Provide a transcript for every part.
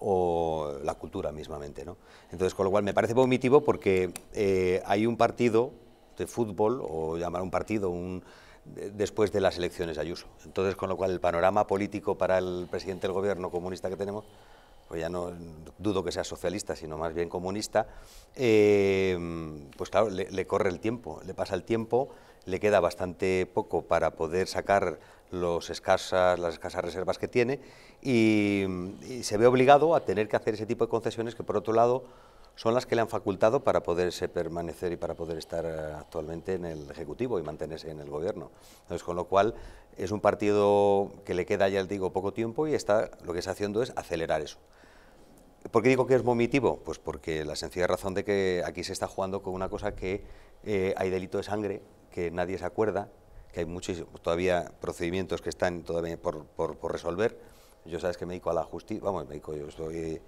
o la cultura mismamente. ¿no? Entonces, con lo cual, me parece vomitivo porque eh, hay un partido de fútbol, o llamar un partido, un, después de las elecciones Ayuso. Entonces, con lo cual, el panorama político para el presidente del gobierno comunista que tenemos, pues ya no dudo que sea socialista, sino más bien comunista, eh, pues claro, le corre el tiempo, le pasa el tiempo, le queda bastante poco para poder sacar los escasas, las escasas reservas que tiene y, se ve obligado a tener que hacer ese tipo de concesiones que, por otro lado, son las que le han facultado para poderse permanecer y para poder estar eh, actualmente en el Ejecutivo y mantenerse en el Gobierno. Entonces, con lo cual, es un partido que le queda, ya le digo, poco tiempo y está, lo que está haciendo es acelerar eso. ¿Por qué digo que es vomitivo? Pues porque la sencilla razón de que aquí se está jugando con una cosa que eh, hay delito de sangre, que nadie se acuerda, que hay muchos todavía procedimientos que están todavía por, por, resolver. Yo sabes que me dedico a la justicia, vamos, me dedico, yo soy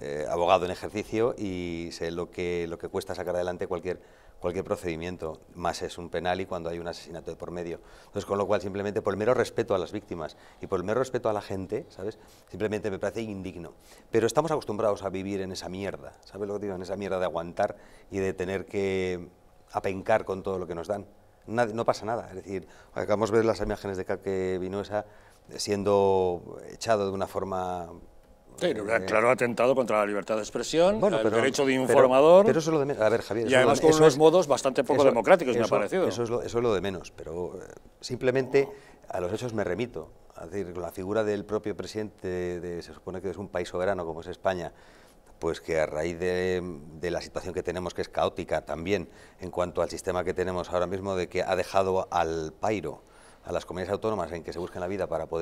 eh, abogado en ejercicio y sé lo que, lo que cuesta sacar adelante cualquier, cualquier procedimiento, más es un penal y cuando hay un asesinato de por medio. Entonces, con lo cual, simplemente por el mero respeto a las víctimas y por el mero respeto a la gente, ¿sabes? Simplemente me parece indigno. Pero estamos acostumbrados a vivir en esa mierda, ¿sabes lo que digo? En esa mierda de aguantar y de tener que apencar con todo lo que nos dan no pasa nada. Es decir, acabamos de ver las imágenes de vino esa, eh, siendo echado de una forma Sí, eh, claro atentado contra la libertad de expresión, el derecho de informador. Pero, eso es lo de menos. A ver, Javier. Y además con unos modos bastante poco democráticos, me ha parecido. Eso es, lo, de menos, pero eh, simplemente a los hechos me remito. Es decir, la figura del propio presidente, de, se supone que es un país soberano como es España, pues que a raíz de, la situación que tenemos, que es caótica también, en cuanto al sistema que tenemos ahora mismo, de que ha dejado al pairo a las comunidades autónomas en que se busquen la vida para poder